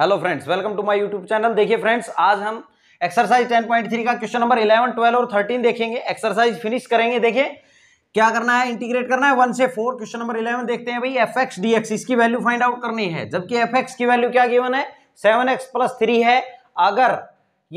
Hello friends welcome to my YouTube channel देखिए friends आज हम एक्सरसाइज 10.3 का क्वेश्चन नंबर 11, 12 और 13 देखेंगे एक्सरसाइज फिनिश करेंगे देखिए क्या करना है इंटीग्रेट करना है वन से फोर क्वेश्चन नंबर 11 देखते हैं भाई एफ एक्स इसकी वैल्यू फाइंड आउट करनी है जबकि एफ की वैल्यू क्या गिवन है सेवन एक्स है अगर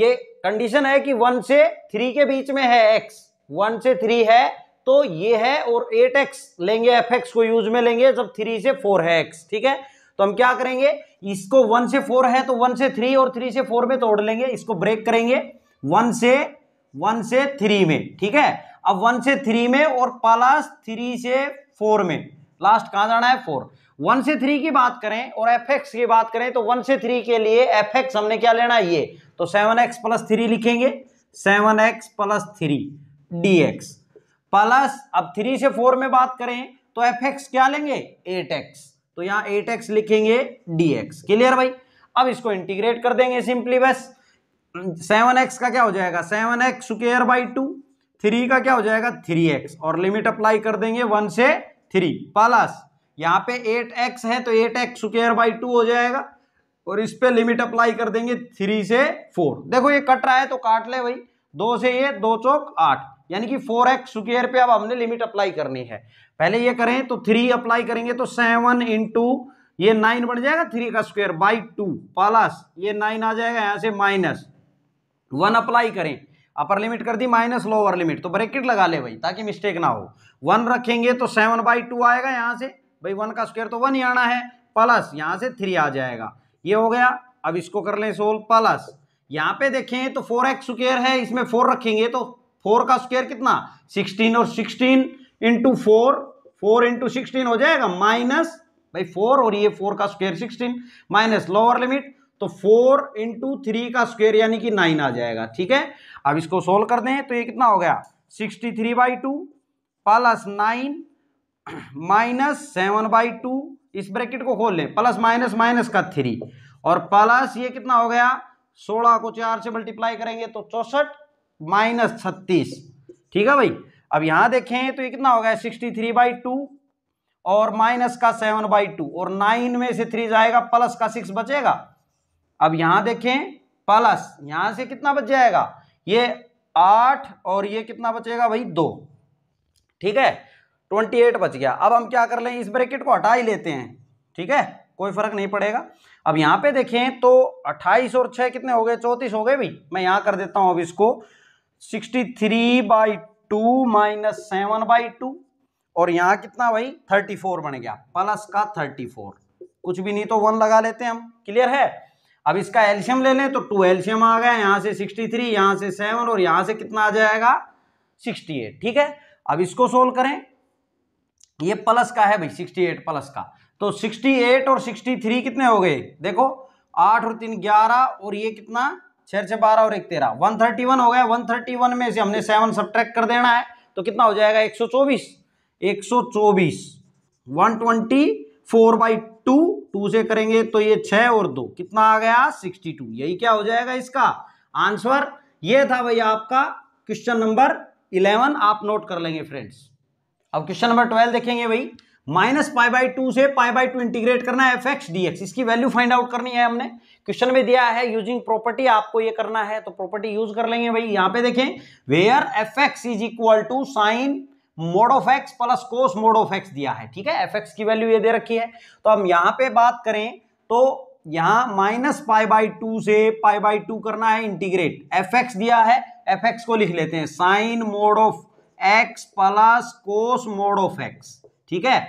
ये कंडीशन है कि वन से थ्री के बीच में है एक्स वन से थ्री है तो ये है और एट लेंगे एफ को यूज में लेंगे जब थ्री से फोर है एक्स ठीक है तो हम क्या करेंगे इसको वन से फोर है तो वन से थ्री और थ्री से फोर में तोड़ लेंगे इसको ब्रेक करेंगे वन से वन से थ्री में ठीक है अब वन से थ्री में और प्लस थ्री से फोर में लास्ट कहां जाना है फोर वन से थ्री की बात करें और एफ एक्स की बात करें तो वन से थ्री के लिए एफ एक्स हमने क्या लेना है ये तो सेवन एक्स प्लस थ्री लिखेंगे seven x plus three d x plus अब थ्री से फोर में बात करें तो एफ एक्स क्या लेंगे एट एक्स तो यहां एट एक्स लिखेंगे डी क्लियर भाई अब इसको इंटीग्रेट कर देंगे सिंपली बस सेवन एक्स का क्या हो जाएगा seven x square by two three का क्या हो जाएगा थ्री एक्स और लिमिट अप्लाई कर देंगे वन से थ्री प्लस यहां पे एट एक्स है तो eight x square by two हो जाएगा और इस पे लिमिट अप्लाई कर देंगे थ्री से फोर देखो ये कट रहा है तो काट ले भाई दो से ये दो चौक आठ यानी कि फोर एक्स स्क्र पे अब हमने लिमिट अप्लाई करनी है पहले ये करें तो थ्री अप्लाई करेंगे तो सेवन इंटू ये नाइन बन जाएगा थ्री का स्क्वायर बाई टू प्लस ये नाइन आ जाएगा यहां से माइनस वन अप्लाई करें अपर लिमिट कर दी माइनस लोअर लिमिट तो ब्रैकेट लगा ले भाई ताकि मिस्टेक ना हो वन रखेंगे तो सेवन बाई टू आएगा यहां से भाई वन का स्क्वायर तो वन ही आना है प्लस यहां से थ्री आ जाएगा ये हो गया अब इसको कर लें सोल्व प्लस यहां पे देखें तो फोर एक्स स्क्र है इसमें फोर रखेंगे तो फोर का स्क्वेयर कितना सिक्सटीन और sixteen into four four into sixteen हो जाएगा माइनस भाई फोर और ये फोर का square sixteen minus lower limit तो फोर इंटू थ्री का स्क्वेयर यानी कि नाइन आ जाएगा ठीक है अब इसको सोल्व कर दें तो ये कितना हो गया sixty three by two plus nine minus seven by two इस ब्रैकेट को खोल लें प्लस माइनस माइनस का थ्री और प्लस ये कितना हो गया सोलह को चार से मल्टीप्लाई करेंगे तो चौसठ माइनस छत्तीस ठीक है भाई अब यहां देखें तो कितना हो गया सिक्सटी थ्री बाई टू और माइनस का सेवन बाई टू और नाइन में से थ्री जाएगा प्लस का सिक्स बचेगा अब यहां देखें प्लस यहां से कितना बच जाएगा ये आठ और ये कितना बचेगा भाई दो ठीक है ट्वेंटी एट बच गया अब हम क्या कर लें इस ब्रैकेट को हटा ही लेते हैं ठीक है कोई फर्क नहीं पड़ेगा अब यहां पे देखें तो अट्ठाईस और छह कितने हो गए चौतीस हो गए भाई मैं यहां कर देता हूं अब इसको sixty three by two minus seven by two और यहाँ कितना भाई थर्टी फोर बन गया प्लस का थर्टी फोर कुछ भी नहीं तो वन लगा लेते हैं हम क्लियर है अब इसका एल्शियम ले लें तो टू एल्शियम आ गया यहां से सिक्सटी थ्री यहां से सेवन और यहां से कितना आ जाएगा सिक्सटी एट ठीक है अब इसको सोल्व करें ये प्लस का है भाई सिक्सटी एट प्लस का तो सिक्सटी एट और सिक्सटी थ्री कितने हो गए देखो आठ और तीन ग्यारह और ये कितना छह छह बारह और एक तेरह वन थर्टी वन हो गया वन थर्टी वन में से हमने सेवन सब्ट्रैक्ट कर देना है तो कितना हो जाएगा एक सौ चौबीस एक सौ चौबीस one twenty four by two two से करेंगे तो ये छः और दो कितना आ गया सिक्सटी टू यही क्या हो जाएगा इसका आंसर ये था भैया आपका क्वेश्चन नंबर इलेवन आप नोट कर लेंगे फ्रेंड्स अब क्वेश्चन नंबर ट्वेल्व देखेंगे भाई माइनस पाई बाई टू से पाई बाई टू इंटीग्रेट करना है एफ एक्स डी एक्स इसकी वैल्यू फाइंड आउट करनी है हमने क्वेश्चन में दिया है यूजिंग प्रॉपर्टी आपको ये करना है तो प्रॉपर्टी यूज कर लेंगे भाई यहां पे देखें where f x is equal to sine mod of x plus cos mod of x दिया है ठीक है एफ एक्स की वैल्यू ये दे रखी है तो हम यहाँ पे बात करें तो यहाँ माइनस पाई बाई टू से पाई बाई टू करना है इंटीग्रेट एफ एक्स दिया है एफ एक्स को लिख लेते हैं sine mod of x plus cos mod of x ठीक है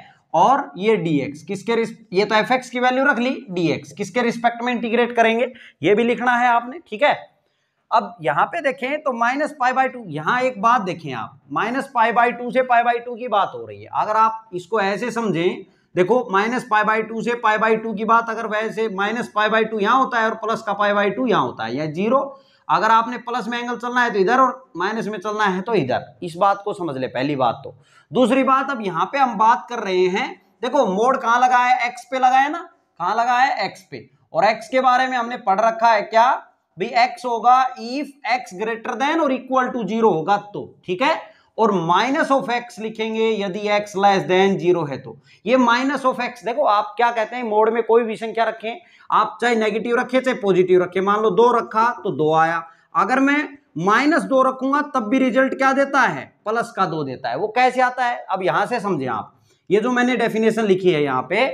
और ये dx किसके ये तो एफ की वैल्यू रख ली dx किसके रिस्पेक्ट में इंटीग्रेट करेंगे ये भी लिखना है आपने ठीक है अब यहां पे देखें तो माइनस पाई बाई टू यहां एक बात देखें आप माइनस पाई बाई टू से पाई बाई टू की बात हो रही है अगर आप इसको ऐसे समझें देखो माइनस पाई बाई टू से पाई बाई टू की बात अगर वैसे माइनस पाई बाई टू यहां होता है और प्लस का पाई बाई टू यहां होता है या जीरो अगर आपने प्लस में एंगल चलना है तो इधर और माइनस में चलना है तो इधर इस बात को समझ ले पहली बात तो दूसरी बात अब यहां पे हम बात कर रहे हैं देखो मोड कहां लगा है एक्स पे लगा है ना कहां लगा है एक्स पे और एक्स के बारे में हमने पढ़ रखा है क्या भाई एक्स होगा इफ एक्स ग्रेटर देन और इक्वल टू जीरो होगा तो ठीक है और माइनस ऑफ एक्स लिखेंगे यदि एक्स लेस देन जीरो है तो ये माइनस ऑफ एक्स देखो आप क्या कहते हैं मोड में कोई भी संख्या रखें आप चाहे नेगेटिव रखें चाहे पॉजिटिव रखें मान लो दो रखा तो दो आया अगर मैं माइनस दो रखूंगा तब भी रिजल्ट क्या देता है प्लस का दो देता है वो कैसे आता है अब यहां से समझे आप ये जो मैंने डेफिनेशन लिखी है यहां पे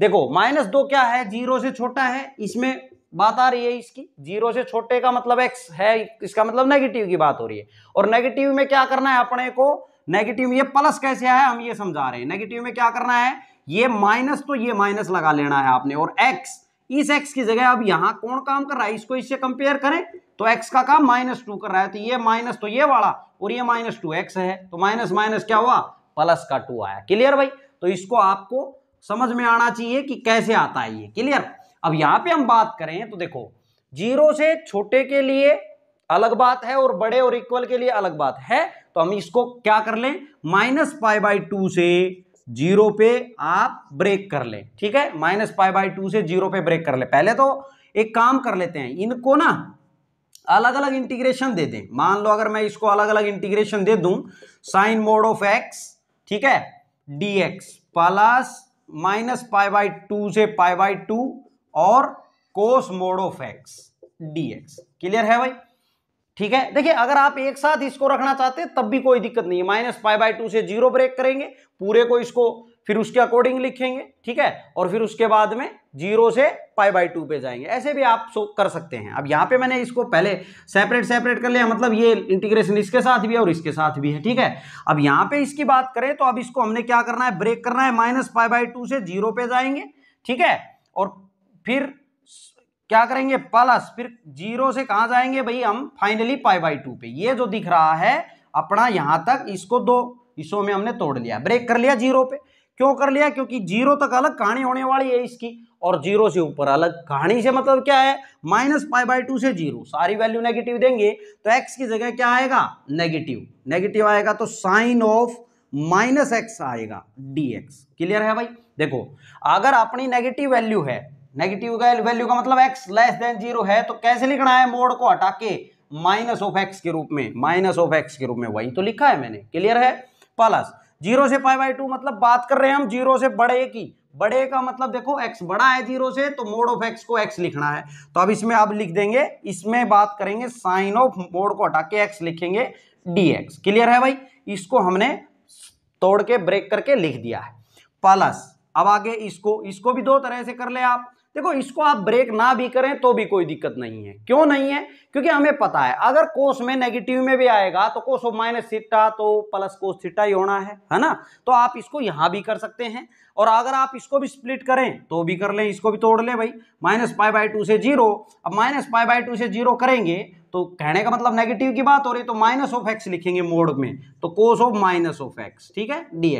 देखो माइनस दो क्या है जीरो से छोटा है इसमें बात आ रही है इसकी जीरो से छोटे का मतलब एक्स है इसका मतलब नेगेटिव की बात हो रही है और नेगेटिव में क्या करना है अपने को नेगेटिव ये प्लस कैसे आया हम ये समझा रहे हैं नेगेटिव में क्या करना है ये माइनस तो ये माइनस लगा लेना है आपने और एक्स इस एक्स की जगह अब यहां कौन काम कर रहा है इसको इससे कंपेयर करें तो एक्स का काम माइनस टू कर रहा है तो ये माइनस तो ये वाला और ये माइनस टू एक्स है तो माइनस माइनस क्या हुआ प्लस का टू आया क्लियर भाई तो इसको आपको समझ में आना चाहिए कि कैसे आता है ये क्लियर अब यहां पे हम बात करें तो देखो जीरो से छोटे के लिए अलग बात है और बड़े और इक्वल के लिए अलग बात है तो हम इसको क्या कर लें माइनस पाई बाई टू से जीरो पे आप ब्रेक कर लें ठीक है माइनस पाई बाई टू से जीरो पे ब्रेक कर ले पहले तो एक काम कर लेते हैं इनको ना अलग अलग इंटीग्रेशन दे दें मान लो अगर मैं इसको अलग अलग इंटीग्रेशन दे दूं साइन मोड ऑफ एक्स ठीक है d x plus minus pi by two से पाई बाई टू और कोस कोसमोडोफेक्स डीएक्स क्लियर है भाई ठीक है देखिए अगर आप एक साथ इसको रखना चाहते हैं तब भी कोई दिक्कत नहीं है माइनस पाई बाई टू से जीरो ब्रेक करेंगे पूरे को इसको फिर उसके अकॉर्डिंग लिखेंगे ठीक है और फिर उसके बाद में जीरो से पाई बाई टू पे जाएंगे ऐसे भी आप सो कर सकते हैं अब यहाँ पे मैंने इसको पहले सेपरेट सेपरेट कर लिया मतलब ये इंटीग्रेशन इसके साथ भी है और इसके साथ भी है ठीक है अब यहाँ पे इसकी बात करें तो अब इसको हमने क्या करना है ब्रेक करना है माइनस पाई बाई टू से जीरो पे जाएंगे ठीक है और फिर क्या करेंगे प्लस फिर जीरो से कहां जाएंगे भाई हम फाइनली पाई बाई टू पे ये जो दिख रहा है अपना यहां तक इसको दो हिस्सों में हमने तोड़ लिया ब्रेक कर लिया जीरो पे क्यों कर लिया क्योंकि जीरो तक अलग कहानी होने वाली है इसकी और जीरो से ऊपर अलग कहानी से मतलब क्या है माइनस पाई बाई टू से जीरो सारी वैल्यू नेगेटिव देंगे तो एक्स की जगह क्या आएगा नेगेटिव नेगेटिव आएगा तो साइन ऑफ माइनस एक्स आएगा डी एक्स क्लियर है भाई देखो अगर अपनी नेगेटिव वैल्यू है नेगेटिव का वैल्यू का मतलब एक्स लेस देन जीरो है तो कैसे लिखना है मोड को हटा के माइनस ऑफ एक्स के रूप में माइनस ऑफ एक्स के रूप में वही तो लिखा है मैंने क्लियर है प्लस जीरो से फाइव बाई टू मतलब बात कर रहे हैं हम जीरो से बड़े की बड़े का मतलब देखो एक्स बड़ा है जीरो से तो मोड ऑफ एक्स को एक्स लिखना है तो अब इसमें आप लिख देंगे इसमें बात करेंगे साइन ऑफ मोड को हटा के एक्स लिखेंगे डी एक्स क्लियर है भाई इसको हमने तोड़ के ब्रेक करके लिख दिया है प्लस अब आगे इसको इसको भी दो तरह से कर ले आप देखो इसको आप ब्रेक ना भी करें तो भी कोई दिक्कत नहीं है क्यों नहीं है क्योंकि हमें पता है अगर कोस में नेगेटिव में भी आएगा तो कोस ऑफ माइनस सिट्टा तो प्लस कोस थीटा ही होना है है ना तो आप इसको यहाँ भी कर सकते हैं और अगर आप इसको भी स्प्लिट करें तो भी कर लें इसको भी तोड़ लें भाई माइनस पाई बाई टू से जीरो अब माइनस पाई बाई टू से जीरो करेंगे तो कहने का मतलब नेगेटिव की बात हो रही है तो माइनस ऑफ एक्स लिखेंगे मोड में तो cos of minus of x ठीक है डी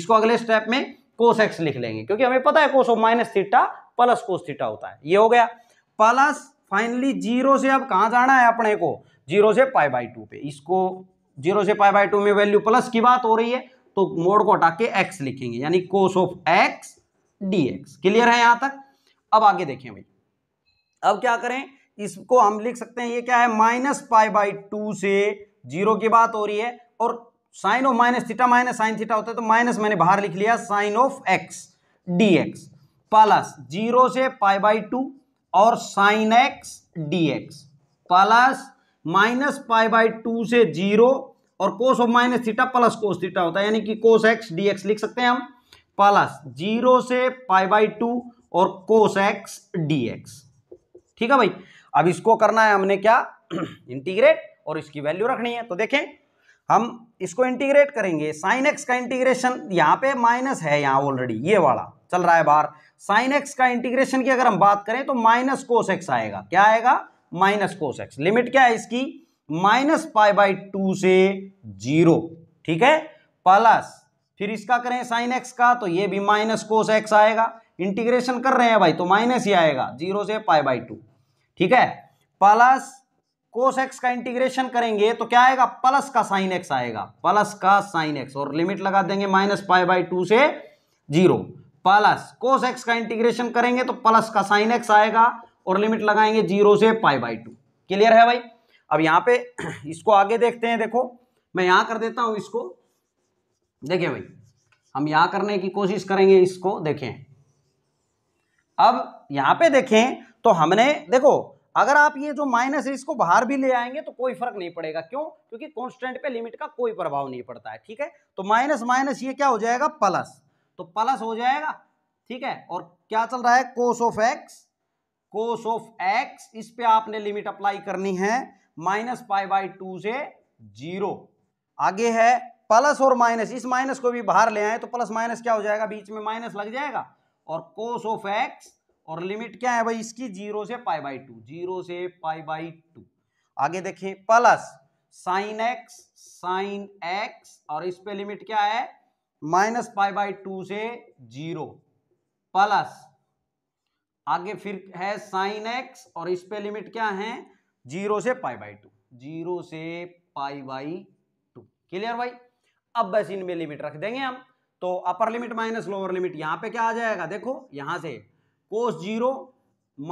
इसको अगले स्टेप में कोस एक्स लिख लेंगे क्योंकि हमें पता है cos of minus theta plus cos theta होता है ये हो गया प्लस फाइनली जीरो से अब कहा जाना है अपने को जीरो से पाई बाई टू पे इसको जीरो से पाई बाई टू में वैल्यू प्लस की बात हो रही है तो मोड को हटा के एक्स लिखेंगे यानी cos of x d x clear है यहां तक अब आगे देखें भाई अब क्या करें इसको हम लिख सकते हैं ये क्या है माइनस पाई बाई टू से जीरो की बात हो रही है और sine of minus theta minus sine theta होता है तो माइनस मैंने बाहर लिख लिया sine of x d x plus zero से पाई बाई टू और sine x d x plus minus pi by two से जीरो और cos of minus theta plus cos theta होता है यानी कि कोस एक्स डी एक्स लिख सकते हैं हम प्लस जीरो से पाई बाई टू और कोस एक्स डी एक्स ठीक है भाई अब इसको करना है हमने क्या इंटीग्रेट और इसकी वैल्यू रखनी है तो देखें हम इसको इंटीग्रेट करेंगे साइन एक्स का इंटीग्रेशन यहाँ पे माइनस है यहां ऑलरेडी ये वाला चल रहा है बाहर साइन एक्स का इंटीग्रेशन की अगर हम बात करें तो माइनस कोस एक्स आएगा क्या आएगा माइनस कोस एक्स लिमिट क्या है इसकी माइनस पाई बाई टू से जीरो ठीक है प्लस फिर इसका करें साइन एक्स का तो ये भी माइनस कोस एक्स आएगा इंटीग्रेशन कर रहे हैं भाई तो माइनस ही आएगा जीरो से पाई बाई टू ठीक है प्लस कोस एक्स का इंटीग्रेशन करेंगे तो क्या आएगा प्लस का साइन एक्स आएगा प्लस का साइन एक्स और लिमिट लगा देंगे माइनस पाई बाई टू से जीरो प्लस कोस एक्स का इंटीग्रेशन करेंगे तो प्लस का साइन एक्स आएगा और लिमिट लगाएंगे जीरो से पाई बाई टू क्लियर है भाई अब यहां पे इसको आगे देखते हैं देखो मैं यहां कर देता हूं इसको देखिए भाई हम यहां करने की कोशिश करेंगे इसको देखें अब यहां पे देखें तो हमने देखो अगर आप ये जो माइनस है इसको बाहर भी ले आएंगे तो कोई फर्क नहीं पड़ेगा क्यों क्योंकि कॉन्स्टेंट पे लिमिट का कोई प्रभाव नहीं पड़ता है ठीक है तो माइनस माइनस ये क्या हो जाएगा प्लस तो प्लस हो जाएगा ठीक है और क्या चल रहा है cos of x cos of x इस पे आपने लिमिट अप्लाई करनी है माइनस पाई बाई टू से जीरो आगे है प्लस और माइनस इस माइनस को भी बाहर ले आए तो प्लस माइनस क्या हो जाएगा बीच में माइनस लग जाएगा और कोस ऑफ एक्स और लिमिट क्या है भाई इसकी जीरो से पाई बाई टू जीरो से पाई बाई टू आगे देखें plus sine x sine x और इस पे लिमिट क्या है माइनस पाई बाई टू से जीरो प्लस आगे फिर है साइन एक्स और इस पे लिमिट क्या है जीरो से पाई बाई टू जीरो से पाई बाई टू क्लियर भाई अब बस इनमें लिमिट रख देंगे हम तो upper limit minus lower limit यहां पे क्या आ जाएगा देखो यहां से cos zero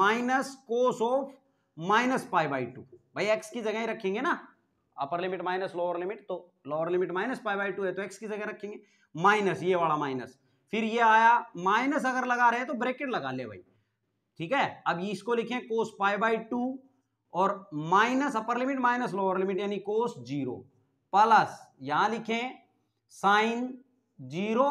minus cos of minus pi by two भाई एक्स की जगह ही रखेंगे ना upper limit minus lower limit तो lower limit minus pi by two है तो एक्स की जगह रखेंगे माइनस ये वाला माइनस फिर ये आया माइनस अगर लगा रहे हैं तो ब्रैकेट लगा ले भाई ठीक है अब इसको लिखें कोस पाई बाई टू और minus upper limit minus lower limit यानी कोस जीरो प्लस यहां लिखें साइन जीरो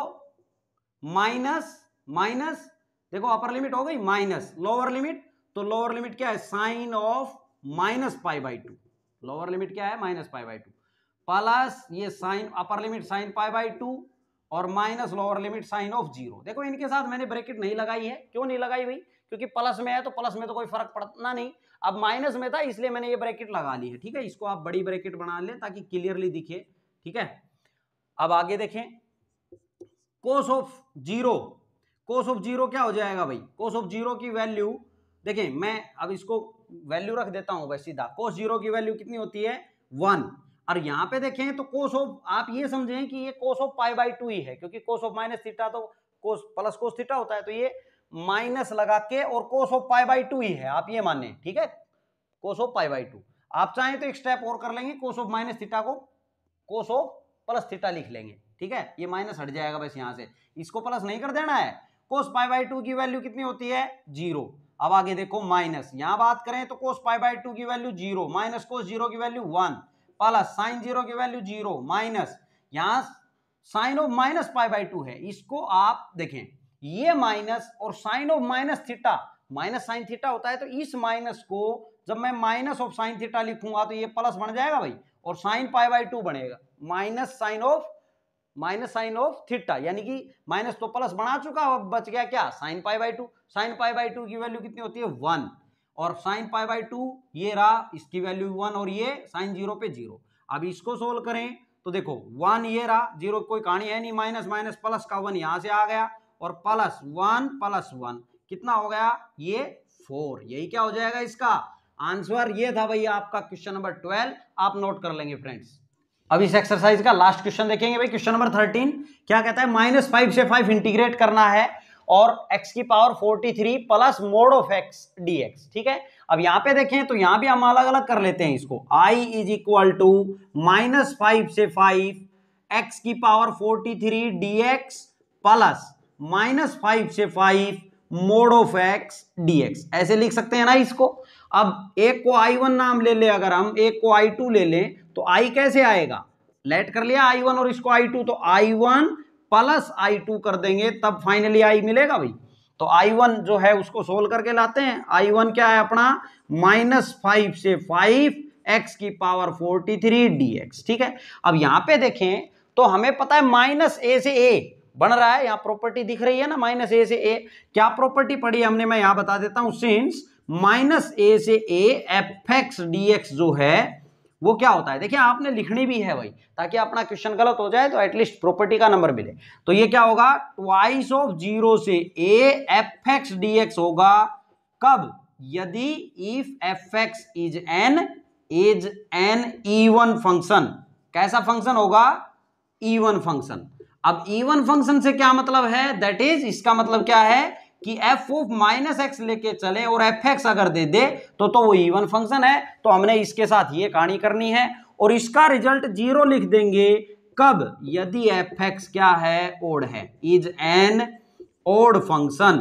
माइनस माइनस देखो अपर लिमिट हो गई माइनस लोअर लिमिट तो लोअर लिमिट क्या है sine of minus pi by two lower limit क्या है minus pi by two plus ये sine upper limit sine pi by two और minus lower limit sine of zero देखो इनके साथ मैंने ब्रैकेट नहीं लगाई है क्यों नहीं लगाई भाई क्योंकि प्लस में है तो प्लस में तो कोई फर्क पड़ना नहीं अब माइनस में था इसलिए मैंने ये ब्रैकेट लगा ली है ठीक है इसको आप बड़ी ब्रैकेट बना लें ताकि क्लियरली दिखे ठीक है अब आगे देखें cos of zero cos of zero क्या हो जाएगा भाई कोस ऑफ जीरो की वैल्यू देखें मैं अब इसको वैल्यू रख देता हूं भाई सीधा कोस जीरो की वैल्यू कितनी होती है वन और यहाँ पे देखें तो कोस ऑफ आप ये समझें कि ये cos of pi by two ही है क्योंकि कोस ऑफ माइनस थीटा तो कोस प्लस कोस थीटा होता है तो ये माइनस लगा के और cos of pi by two ही है आप ये माने ठीक है cos of pi by two आप चाहें तो एक स्टेप और कर लेंगे कोस ऑफ माइनस थीटा को कोस ऑफ प्लस थीटा लिख लेंगे ठीक है ये माइनस हट जाएगा बस यहाँ से इसको प्लस नहीं कर देना है कोस पाई बाई टू की वैल्यू कितनी होती है जीरो अब आगे देखो माइनस यहाँ बात करें तो कोस पाई बाई टू की value zero minus cos zero की value one plus sine zero की वैल्यू जीरो माइनस यहां sine of minus pi by two है इसको आप देखें ये माइनस और sine of minus theta minus sine theta होता है तो इस माइनस को जब मैं माइनस ऑफ साइन थीटा लिखूंगा तो ये प्लस बन जाएगा भाई और साइन पाई बाई टू बनेगा minus sine of minus sine of theta यानी कि माइनस तो प्लस बना चुका अब बच गया क्या sine pi by two sine pi by two की वैल्यू कितनी होती है वन और साइन पाई बाई टू ये रहा इसकी वैल्यू वन और ये साइन जीरो पे जीरो अब इसको सोल्व करें तो देखो वन ये रहा जीरो कोई कहानी है नहीं माइनस माइनस प्लस का वन यहाँ से आ गया और प्लस वन प्लस वन कितना हो गया ये फोर यही क्या हो जाएगा इसका आंसर ये था भैया आपका क्वेश्चन नंबर ट्वेल्व आप नोट कर लेंगे फ्रेंड्स अब इस एक्सरसाइज का लास्ट क्वेश्चन देखेंगे भाई क्वेश्चन नंबर थर्टीन क्या कहता है माइनस फाइव से फाइव इंटीग्रेट करना है और x की power 43 three plus mod of x dx ठीक है अब यहां पे देखें तो यहां भी हम अलग अलग कर लेते हैं इसको i is equal to minus five से 5 x की power 43 three dx plus minus five से 5 मोड ऑफ एक्स डीएक्स ऐसे लिख सकते हैं ना इसको अब एक को i1 नाम ले ले अगर हम एक को i2 ले लें तो i कैसे आएगा लेट कर लिया i1 और इसको i2 तो i1 प्लस आई टू कर देंगे तब फाइनली आई मिलेगा भाई तो आई वन जो है उसको सोल्व करके लाते हैं आई वन क्या है अपना माइनस फाइव से फाइव एक्स की power forty three d x ठीक है अब यहां पे देखें तो हमें पता है माइनस ए से ए बन रहा है यहाँ प्रॉपर्टी दिख रही है ना माइनस ए से ए क्या प्रॉपर्टी पड़ी हमने मैं यहां बता देता हूं सिंस माइनस ए से a f x d x जो है वो क्या होता है देखिए आपने लिखनी भी है भाई ताकि अपना क्वेश्चन गलत हो जाए तो एटलीस्ट प्रॉपर्टी का नंबर मिले तो ये क्या होगा ट्वाइस ऑफ जीरो से a f x d x होगा कब यदि if f x is an is an even function कैसा फंक्शन होगा ईवन फंक्शन अब ईवन फंक्शन से क्या मतलब है दैट इज इसका मतलब क्या है कि एफ ऑफ माइनस एक्स लेके चले और एफ एक्स अगर दे दे तो तो वो ईवन फंक्शन है तो हमने इसके साथ ये कहानी करनी है और इसका रिजल्ट जीरो लिख देंगे कब यदि एफ एक्स क्या है ओड है इज एन ओड फंक्शन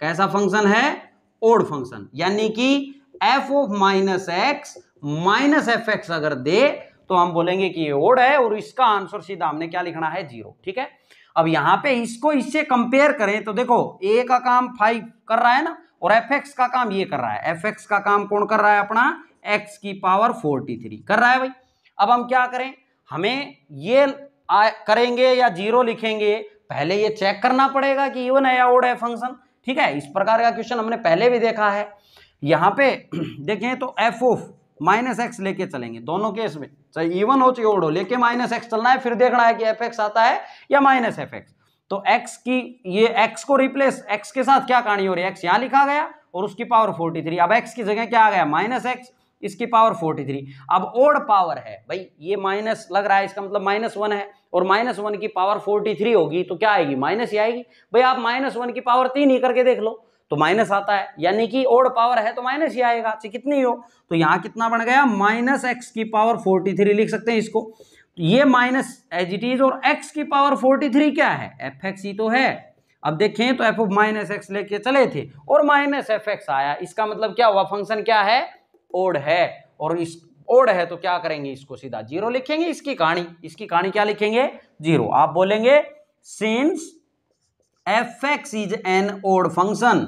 कैसा फंक्शन है ओड फंक्शन यानी कि f of minus x minus f x अगर दे तो हम बोलेंगे कि ये ओड है और इसका आंसर सीधा हमने क्या लिखना है जीरो ठीक है अब यहां पे इसको इससे कंपेयर करें तो देखो ए का काम फाइव कर रहा है ना और एफ एक्स का काम ये कर रहा है एफ एक्स का काम कौन कर रहा है अपना एक्स की पावर फोर्टी थ्री कर रहा है भाई अब हम क्या करें हमें ये करेंगे या जीरो लिखेंगे पहले ये चेक करना पड़ेगा कि इवन है या ओड है फंक्शन ठीक है इस प्रकार का क्वेश्चन हमने पहले भी देखा है यहां पे देखें तो एफ ओफ माइनस एक्स लेके चलेंगे दोनों केस में चाहे इवन हो चाहे ओड हो लेके माइनस एक्स चलना है फिर देखना है कि एफ एक्स आता है या माइनस एफ एक्स तो एक्स की ये एक्स को रिप्लेस एक्स के साथ क्या कहानी हो रही है एक्स यहाँ लिखा गया और उसकी पावर फोर्टी थ्री अब एक्स की जगह क्या आ गया माइनस एक्स इसकी पावर फोर्टी थ्री अब ओड पावर है भाई ये माइनस लग रहा है इसका मतलब माइनस वन है और माइनस वन की पावर फोर्टी थ्री होगी तो क्या आएगी माइनस ही आएगी भाई आप माइनस वन की पावर तीन ही करके देख लो तो माइनस आता है यानी कि ओड पावर है तो माइनस ही आएगा चाहे कितनी हो तो यहाँ कितना बन गया माइनस एक्स की पावर फोर्टी थ्री लिख सकते हैं इसको तो ये माइनस एज इट इज और एक्स की पावर फोर्टी थ्री क्या है एफ एक्स ही तो है अब देखें तो एफ ऑफ माइनस एक्स लेके चले थे और माइनस एफ एक्स आया इसका मतलब क्या हुआ फंक्शन क्या है ओड है और इस ओड है तो क्या करेंगे इसको सीधा जीरो लिखेंगे इसकी कहानी इसकी कहानी क्या लिखेंगे जीरो आप बोलेंगे since f x is an odd function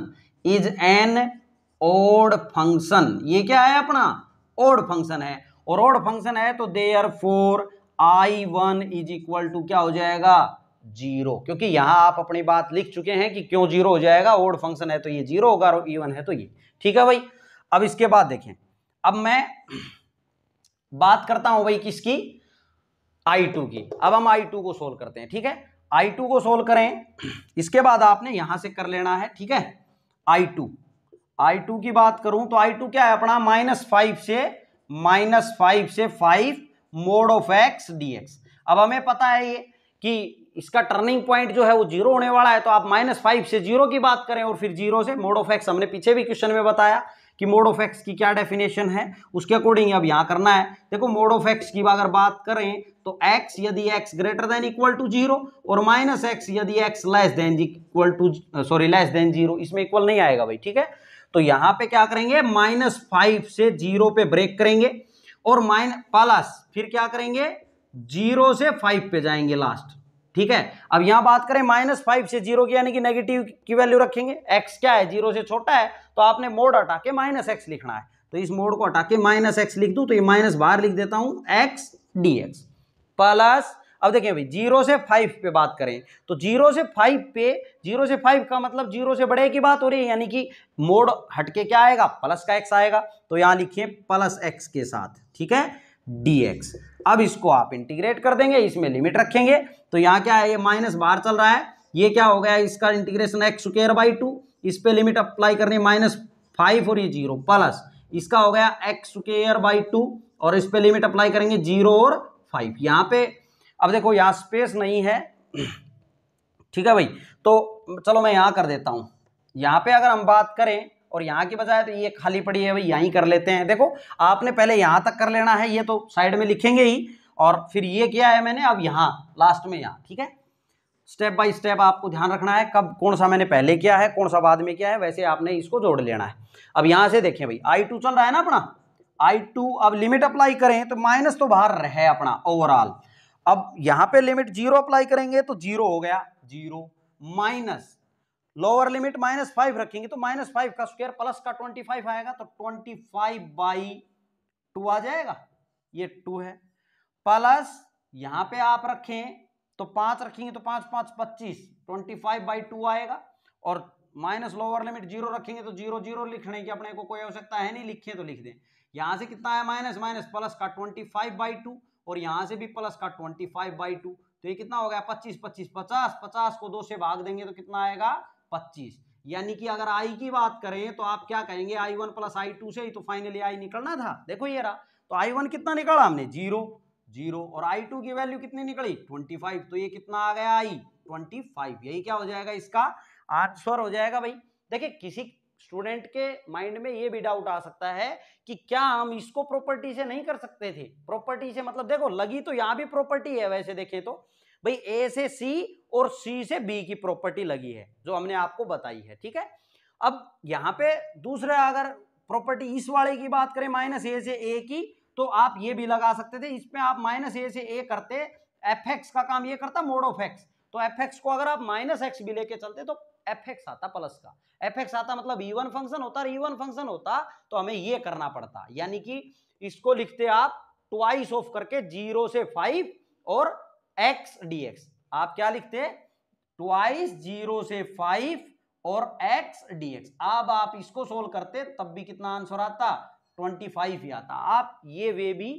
is an odd function ये क्या है अपना ओड फंक्शन है और ओड फंक्शन है तो or for I one is equal to क्या हो जाएगा जीरो क्योंकि यहां आप अपनी बात लिख चुके हैं कि क्यों जीरो हो जाएगा ओड फंक्शन है तो ये जीरो होगा और ईवन e है तो ये e. ठीक है भाई अब इसके बाद देखें अब मैं बात करता हूं भाई किसकी आई टू की अब हम आई टू को सोल्व करते हैं ठीक है I2 टू को सोल्व करें इसके बाद आपने यहां से कर लेना है ठीक है आई टू आई टू की बात करूं तो आई टू क्या है अपना माइनस फाइव से माइनस फाइव से five mod of x d अब हमें पता है ये कि इसका टर्निंग पॉइंट जो है वो जीरो होने वाला है तो आप माइनस फाइव से जीरो की बात करें और फिर जीरो से मोड ऑफ एक्स हमने पीछे भी क्वेश्चन में बताया कि मोड ऑफ एक्स की क्या डेफिनेशन है उसके अकॉर्डिंग अब यहाँ करना है देखो मोड ऑफ एक्स की अगर बात करें तो एक्स यदि x greater than equal to zero और माइनस एक्स यदि x less than equal to sorry less than zero इसमें इक्वल नहीं आएगा भाई ठीक है तो यहाँ पे क्या करेंगे माइनस फाइव से जीरो पे ब्रेक करेंगे और माइन प्लस फिर क्या करेंगे जीरो से फाइव पे जाएंगे लास्ट ठीक है अब यहां बात करें माइनस फाइव से जीरो की यानी कि नेगेटिव की वैल्यू रखेंगे एक्स क्या है जीरो से छोटा है तो आपने मोड हटा के माइनस एक्स लिखना है तो इस मोड को हटा के माइनस एक्स लिख दू तो ये माइनस बाहर लिख देता हूं एक्स डी एक्स प्लस अब देखिए भाई जीरो से फाइव पे बात करें तो जीरो से फाइव पे जीरो से फाइव का मतलब जीरो से बड़े की बात हो रही है यानी कि मोड हटके क्या आएगा प्लस का एक्स आएगा तो यहां लिखिए प्लस एक्स के साथ ठीक है dx अब इसको आप इंटीग्रेट कर देंगे इसमें लिमिट रखेंगे तो यहाँ क्या है ये माइनस बाहर चल रहा है ये क्या हो गया इसका integration x square by two इस पर लिमिट अप्लाई करनी माइनस फाइव और ये जीरो प्लस इसका हो गया एक्स स्क्र बाई टू और इस पर लिमिट अप्लाई करेंगे जीरो और फाइव यहाँ पे अब देखो यहाँ स्पेस नहीं है ठीक है भाई तो चलो मैं यहाँ कर देता हूँ यहाँ पे अगर हम बात करें और यहाँ की बजाय तो ये खाली पड़ी है भाई यहीं कर लेते हैं देखो आपने पहले यहाँ तक कर लेना है ये तो साइड में लिखेंगे ही और फिर ये किया है मैंने अब यहाँ लास्ट में यहाँ ठीक है स्टेप बाय स्टेप आपको ध्यान रखना है कब कौन सा मैंने पहले किया है कौन सा बाद में किया है वैसे आपने इसको जोड़ लेना है अब यहाँ से देखें भाई आई टू चल रहा है ना अपना आई टू अब लिमिट अप्लाई करें तो माइनस तो बाहर रहे अपना ओवरऑल अब यहाँ पे लिमिट जीरो अप्लाई करेंगे तो जीरो हो गया zero minus lower limit minus five रखेंगे तो माइनस फाइव का स्क्वायर प्लस का ट्वेंटी फाइव आएगा तो ट्वेंटी फाइव बाई टू आ जाएगा ये टू है प्लस यहां पे आप रखें तो पांच रखेंगे तो पांच पांच पच्चीस ट्वेंटी फाइव बाई टू आएगा और माइनस लोअर लिमिट जीरो रखेंगे तो जीरो जीरो लिखने की अपने को कोई आवश्यकता है नहीं लिखे तो लिख दें यहां से कितना है माइनस माइनस प्लस का ट्वेंटी फाइव बाई टू और यहां से भी प्लस का ट्वेंटी फाइव बाई टू तो ये कितना हो गया पच्चीस पच्चीस पचास पचास को दो से भाग देंगे तो कितना आएगा पच्चीस यानी कि अगर आई की बात करें तो आप क्या कहेंगे I one plus I two से ही तो फाइनली आई निकलना था देखो ये रहा तो आई वन कितना निकला हमने जीरो जीरो और आई टू की वैल्यू कितनी निकली ट्वेंटी फाइव तो ये कितना आ गया आई ट्वेंटी फाइव यही क्या हो जाएगा इसका आंसर हो जाएगा भाई देखिए किसी स्टूडेंट के माइंड में ये भी डाउट आ सकता है कि क्या हम इसको प्रॉपर्टी से नहीं कर सकते थे प्रॉपर्टी से मतलब देखो लगी तो यहाँ भी प्रॉपर्टी है वैसे देखें तो भाई ए से सी और सी से बी की प्रॉपर्टी लगी है जो हमने आपको बताई है ठीक है अब यहाँ पे दूसरे अगर प्रॉपर्टी इस वाले की बात करें माइनस ए से ए की तो आप ये भी लगा सकते थे इसमें आप माइनस ए से ए करते एफ एक्स का काम ये करता मोड ऑफ एक्स तो एफ एक्स को अगर आप माइनस एक्स भी लेके चलते तो एफ एक्स आता प्लस का एफ एक्स आता मतलब ई वन फंक्शन होता ई वन फंक्शन होता तो हमें ये करना पड़ता यानी कि इसको लिखते आप ट्वाइस ऑफ करके जीरो से फाइव और एक्स डी एक्स आप क्या लिखते ट्वाइस जीरो से फाइव और एक्स डी अब आप इसको सोल्व करते तब भी कितना आंसर आता ट्वेंटी फाइव ही आता आप ये वे भी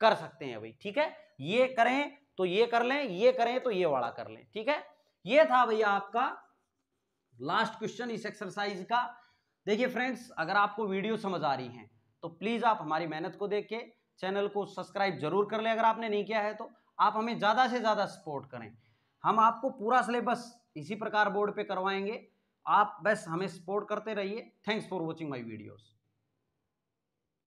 कर सकते हैं भाई ठीक है ये करें तो ये कर लें ये करें तो ये वाला कर लें ठीक है ये था भैया आपका लास्ट क्वेश्चन इस एक्सरसाइज का देखिए फ्रेंड्स अगर आपको वीडियो समझ आ रही है तो प्लीज़ आप हमारी मेहनत को देख के चैनल को सब्सक्राइब जरूर कर लें अगर आपने नहीं किया है तो आप हमें ज़्यादा से ज़्यादा सपोर्ट करें हम आपको पूरा सिलेबस इसी प्रकार बोर्ड पे करवाएंगे आप बस हमें सपोर्ट करते रहिए thanks for watching my videos